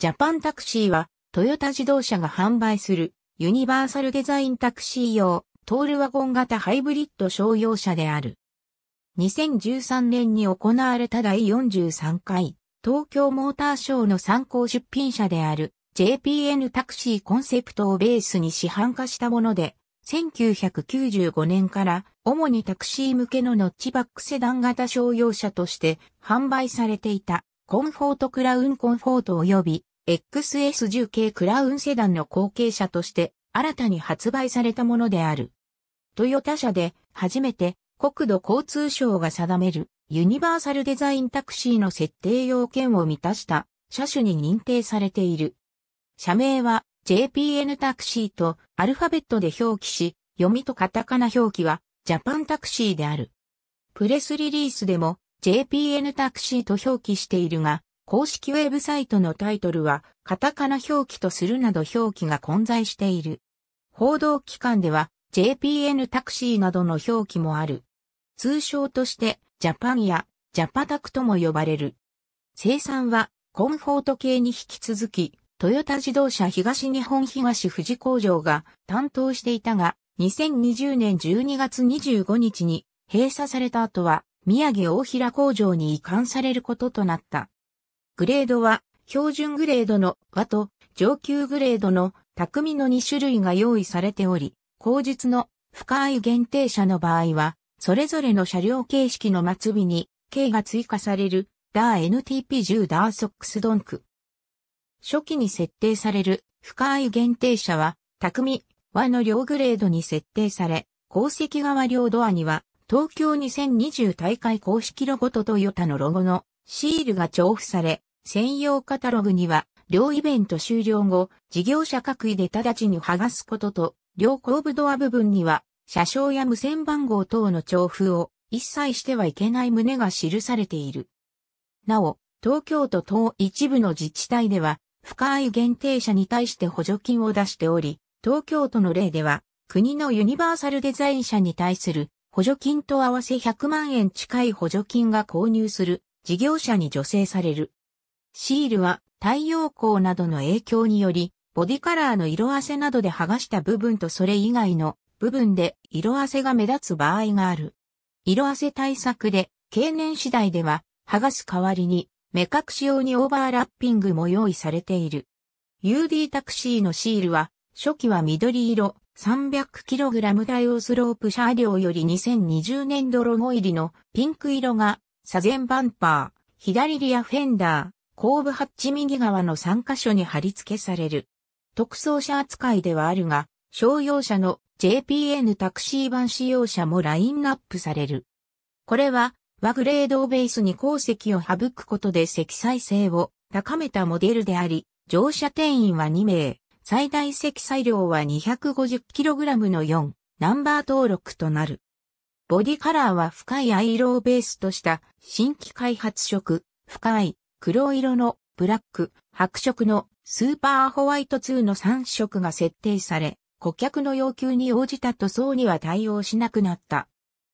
ジャパンタクシーは、トヨタ自動車が販売する、ユニバーサルデザインタクシー用、トールワゴン型ハイブリッド商用車である。2013年に行われた第43回、東京モーターショーの参考出品車である、JPN タクシーコンセプトをベースに市販化したもので、1995年から主にタクシー向けのノッチバックセダン型商用車として販売されていたコンフォートクラウンコンフォート及び XS10 系クラウンセダンの後継者として新たに発売されたものである。トヨタ社で初めて国土交通省が定めるユニバーサルデザインタクシーの設定要件を満たした車種に認定されている。社名は JPN タクシーとアルファベットで表記し、読みとカタカナ表記はジャパンタクシーである。プレスリリースでも JPN タクシーと表記しているが、公式ウェブサイトのタイトルは、カタカナ表記とするなど表記が混在している。報道機関では、JPN タクシーなどの表記もある。通称として、ジャパンや、ジャパタクとも呼ばれる。生産は、コンフォート系に引き続き、トヨタ自動車東日本東富士工場が担当していたが、2020年12月25日に閉鎖された後は、宮城大平工場に移管されることとなった。グレードは、標準グレードの和と上級グレードの匠の2種類が用意されており、後述の深い限定車の場合は、それぞれの車両形式の末尾に、K が追加される、ダー NTP10 ダーソックスドンク。初期に設定される深い限定車は、匠、和の両グレードに設定され、鉱石側両ドアには、東京2020大会公式ロゴとトヨタのロゴのシールが重複され、専用カタログには、両イベント終了後、事業者各位で直ちに剥がすことと、両後部ドア部分には、車掌や無線番号等の調布を一切してはいけない旨が記されている。なお、東京都等一部の自治体では、深い限定車に対して補助金を出しており、東京都の例では、国のユニバーサルデザイン車に対する補助金と合わせ100万円近い補助金が購入する事業者に助成される。シールは太陽光などの影響により、ボディカラーの色あせなどで剥がした部分とそれ以外の部分で色あせが目立つ場合がある。色あせ対策で、経年次第では、剥がす代わりに、目隠し用にオーバーラッピングも用意されている。UD タクシーのシールは、初期は緑色 300kg 対応スロープ車両より2020年度ロゴ入りのピンク色が、左前バンパー、左リアフェンダー、後部ハッチ右側の3箇所に貼り付けされる。特装車扱いではあるが、商用車の JPN タクシー版使用車もラインナップされる。これは、和グレードをベースに鉱石を省くことで積載性を高めたモデルであり、乗車定員は2名、最大積載量は 250kg の4、ナンバー登録となる。ボディカラーは深い藍色をベースとした新規開発色、深い黒色のブラック、白色のスーパーホワイト2の3色が設定され、顧客の要求に応じた塗装には対応しなくなった。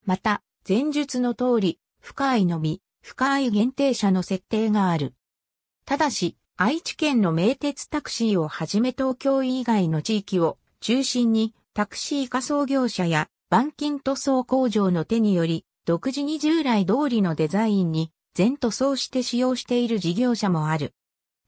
また、前述の通り、深いのみ、深い限定車の設定がある。ただし、愛知県の名鉄タクシーをはじめ東京以外の地域を中心にタクシー仮想業者や板金塗装工場の手により独自に従来通りのデザインに全塗装して使用している事業者もある。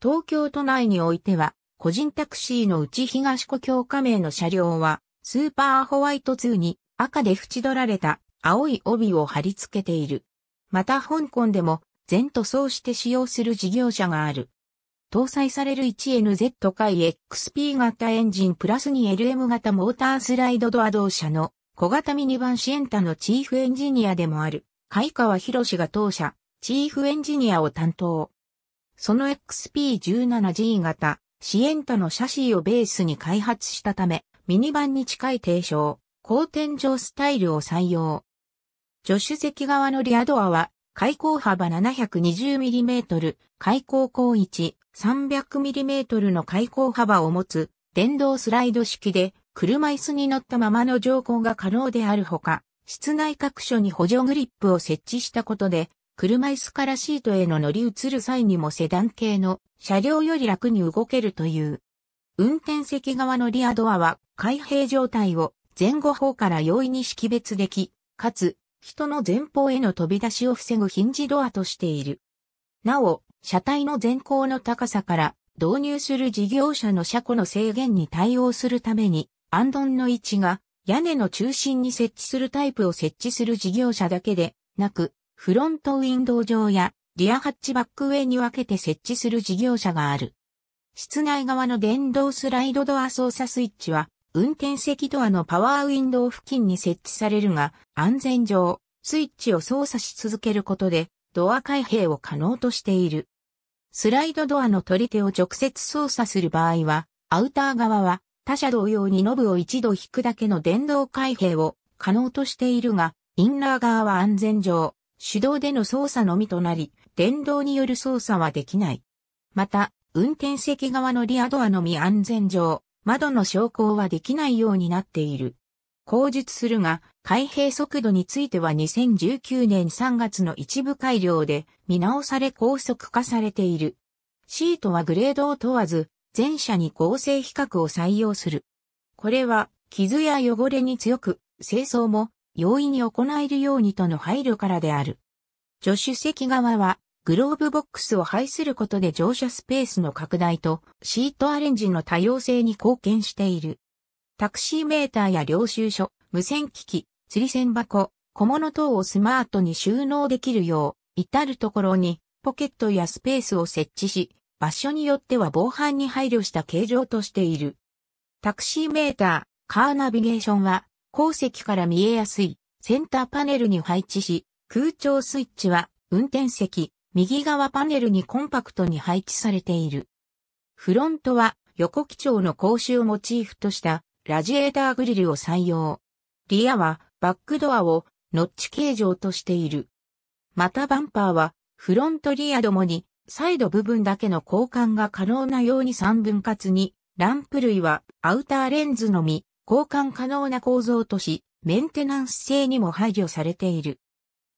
東京都内においては、個人タクシーのうち東湖京加盟の車両は、スーパーホワイト2に赤で縁取られた青い帯を貼り付けている。また香港でも全塗装して使用する事業者がある。搭載される 1NZ 回 XP 型エンジンプラス 2LM 型モータースライドドア同社の小型ミニバンシエンタのチーフエンジニアでもある、海川博が当社チーフエンジニアを担当。その XP17G 型、シエンタのシャシーをベースに開発したため、ミニバンに近い低床、高天井スタイルを採用。助手席側のリアドアは、開口幅 720mm、開口高1、300mm の開口幅を持つ、電動スライド式で、車椅子に乗ったままの乗降が可能であるほか、室内各所に補助グリップを設置したことで、車椅子からシートへの乗り移る際にもセダン系の車両より楽に動けるという。運転席側のリアドアは開閉状態を前後方から容易に識別でき、かつ人の前方への飛び出しを防ぐヒンジドアとしている。なお、車体の前高の高さから導入する事業者の車庫の制限に対応するために、アンドンの位置が屋根の中心に設置するタイプを設置する事業者だけでなく、フロントウィンドウ上やリアハッチバックウェイに分けて設置する事業者がある。室内側の電動スライドドア操作スイッチは、運転席ドアのパワーウィンドウ付近に設置されるが、安全上、スイッチを操作し続けることで、ドア開閉を可能としている。スライドドアの取り手を直接操作する場合は、アウター側は他社同様にノブを一度引くだけの電動開閉を可能としているが、インナー側は安全上、手動での操作のみとなり、電動による操作はできない。また、運転席側のリアドアのみ安全上、窓の昇降はできないようになっている。口述するが、開閉速度については2019年3月の一部改良で見直され高速化されている。シートはグレードを問わず、全車に合成比較を採用する。これは、傷や汚れに強く、清掃も容易に行えるようにとの配慮からである。助手席側は、グローブボックスを配することで乗車スペースの拡大とシートアレンジの多様性に貢献している。タクシーメーターや領収書、無線機器、釣り線箱、小物等をスマートに収納できるよう、至るところにポケットやスペースを設置し、場所によっては防犯に配慮した形状としている。タクシーメーター、カーナビゲーションは、後席から見えやすいセンターパネルに配置し、空調スイッチは運転席右側パネルにコンパクトに配置されている。フロントは横基調の格子をモチーフとしたラジエーターグリルを採用。リアはバックドアをノッチ形状としている。またバンパーはフロントリアどもにサイド部分だけの交換が可能なように三分割にランプ類はアウターレンズのみ交換可能な構造とし、メンテナンス性にも配慮されている。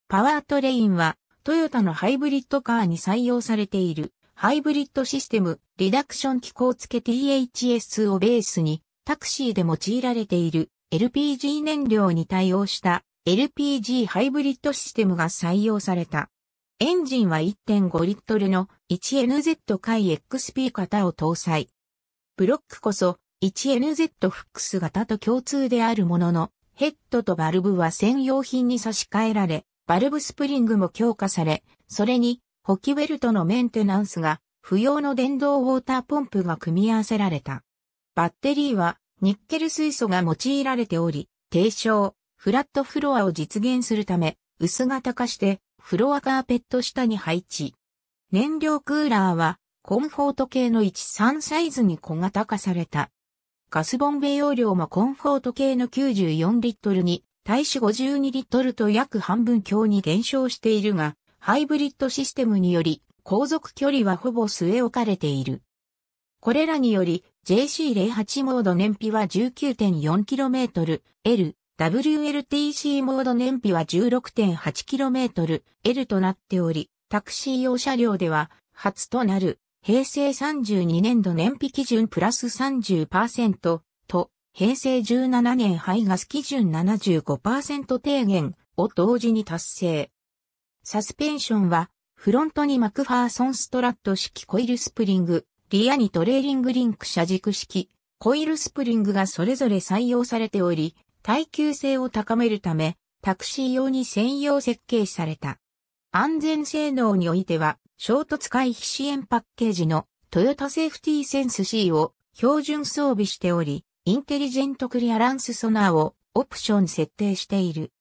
パワートレインは、トヨタのハイブリッドカーに採用されている、ハイブリッドシステム、リダクション機構付け THS をベースに、タクシーで用いられている LPG 燃料に対応した LPG ハイブリッドシステムが採用された。エンジンは1.5リットルの 1NZ 回 XP 型を搭載。ブロックこそ 1NZ フックス型と共通であるものの、ヘッドとバルブは専用品に差し替えられ、バルブスプリングも強化され、それに、ホキベルトのメンテナンスが、不要の電動ウォーターポンプが組み合わせられた。バッテリーは、ニッケル水素が用いられており、低床、フラットフロアを実現するため、薄型化して、フロアカーペット下に配置。燃料クーラーは、コンフォート系の13サイズに小型化された。ガスボンベ容量もコンフォート系の94リットルに、対し52リットルと約半分強に減少しているが、ハイブリッドシステムにより、航続距離はほぼ据え置かれている。これらにより、JC08 モード燃費は 19.4km、L、WLTC モード燃費は 16.8km、L となっており、タクシー用車両では、初となる平成32年度燃費基準プラス30%と、平成17年排ガス基準75%低減を同時に達成。サスペンションは、フロントにマクファーソンストラット式コイルスプリング、リアにトレーリングリンク車軸式、コイルスプリングがそれぞれ採用されており、耐久性を高めるため、タクシー用に専用設計された。安全性能においては、衝突回避支援パッケージのトヨタセーフティーセンス C を標準装備しており、インテリジェントクリアランスソナーをオプション設定している。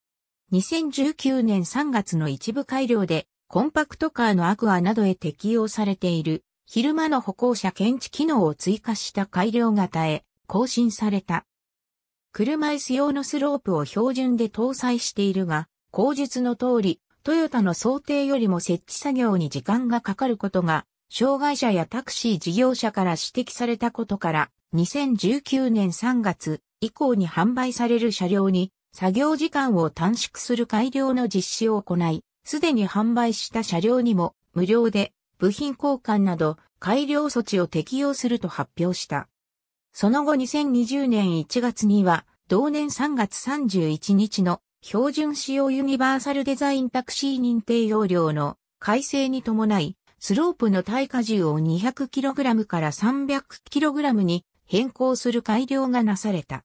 2019年3月の一部改良で、コンパクトカーのアクアなどへ適用されている、昼間の歩行者検知機能を追加した改良型へ更新された。車椅子用のスロープを標準で搭載しているが、口述の通り、トヨタの想定よりも設置作業に時間がかかることが、障害者やタクシー事業者から指摘されたことから、2019年3月以降に販売される車両に、作業時間を短縮する改良の実施を行い、すでに販売した車両にも無料で部品交換など改良措置を適用すると発表した。その後2020年1月には同年3月31日の標準仕様ユニバーサルデザインタクシー認定容量の改正に伴い、スロープの耐荷重を 200kg から 300kg に変更する改良がなされた。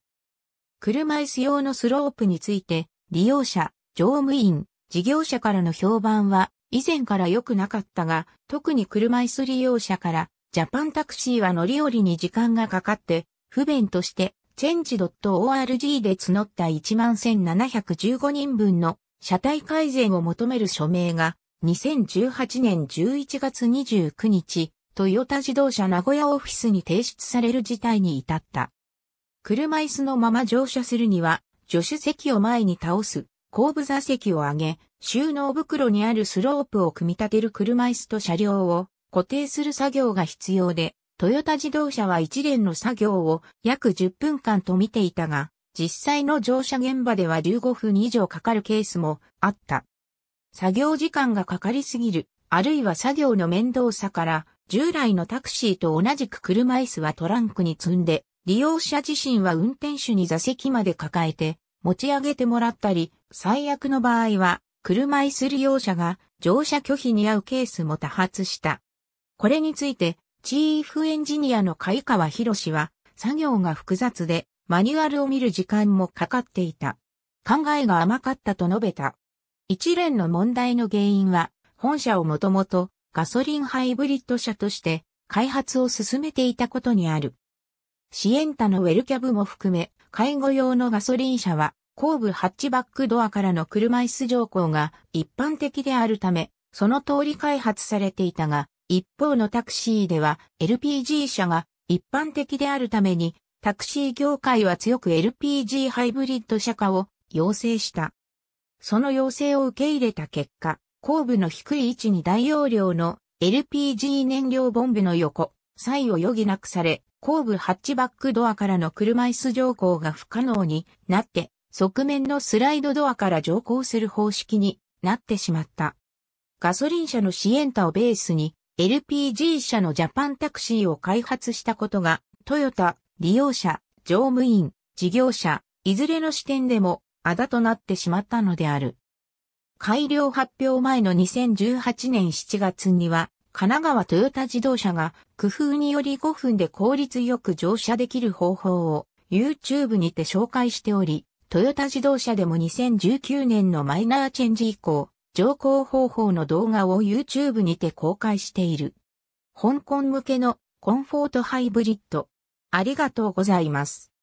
車椅子用のスロープについて、利用者、乗務員、事業者からの評判は以前から良くなかったが、特に車椅子利用者から、ジャパンタクシーは乗り降りに時間がかかって、不便として change.org で募った11,715人分の車体改善を求める署名が2018年11月29日、トヨタ自動車名古屋オフィスに提出される事態に至った。車椅子のまま乗車するには、助手席を前に倒す、後部座席を上げ、収納袋にあるスロープを組み立てる車椅子と車両を固定する作業が必要で、トヨタ自動車は一連の作業を約10分間と見ていたが、実際の乗車現場では15分以上かかるケースもあった。作業時間がかかりすぎる、あるいは作業の面倒さから、従来のタクシーと同じく車椅子はトランクに積んで、利用者自身は運転手に座席まで抱えて、持ち上げてもらったり、最悪の場合は、車椅子利用者が乗車拒否に遭うケースも多発した。これについて、チーフエンジニアの貝川博士は、作業が複雑で、マニュアルを見る時間もかかっていた。考えが甘かったと述べた。一連の問題の原因は、本社をもともとガソリンハイブリッド車として開発を進めていたことにある。シエンタのウェルキャブも含め、介護用のガソリン車は、後部ハッチバックドアからの車椅子乗降が一般的であるため、その通り開発されていたが、一方のタクシーでは LPG 車が一般的であるためにタクシー業界は強く LPG ハイブリッド車化を要請した。その要請を受け入れた結果、後部の低い位置に大容量の LPG 燃料ボンベの横、差異を余儀なくされ、後部ハッチバックドアからの車椅子乗降が不可能になって、側面のスライドドアから乗降する方式になってしまった。ガソリン車のシエンタをベースに LPG 社のジャパンタクシーを開発したことが、トヨタ、利用者、乗務員、事業者、いずれの視点でも、あだとなってしまったのである。改良発表前の2018年7月には、神奈川トヨタ自動車が工夫により5分で効率よく乗車できる方法を YouTube にて紹介しており、トヨタ自動車でも2019年のマイナーチェンジ以降、乗降方法の動画を YouTube にて公開している。香港向けのコンフォートハイブリッド。ありがとうございます。